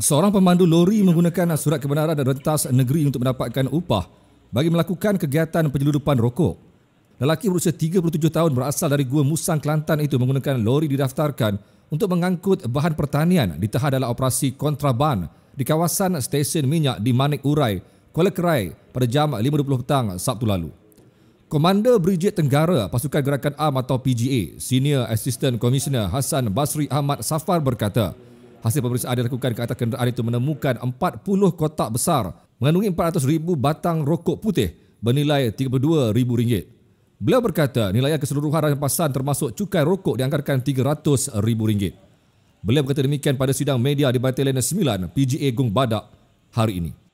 Seorang pemandu lori menggunakan surat kebenaran dan rentas negeri untuk mendapatkan upah bagi melakukan kegiatan penyeludupan rokok. Lelaki berusia 37 tahun berasal dari Gua Musang Kelantan itu menggunakan lori didaftarkan untuk mengangkut bahan pertanian ditahan dalam operasi kontraban di kawasan stesen minyak di Manik Urai, Kuala Kerai pada jam 5.20 petang Sabtu lalu. Komander Brigjen Tenggara Pasukan Gerakan AM atau PGA, Senior Assistant Commissioner Hassan Basri Ahmad Safar berkata, Hasil pemeriksaan dilakukan ke atas kenderaan itu menemukan 40 kotak besar mengandungi 400 ribu batang rokok putih bernilai rm ringgit. Beliau berkata nilai keseluruhan rampasan termasuk cukai rokok dianggarkan rm ringgit. Beliau berkata demikian pada sidang media di Batalion 9 PGA Gong Badak hari ini.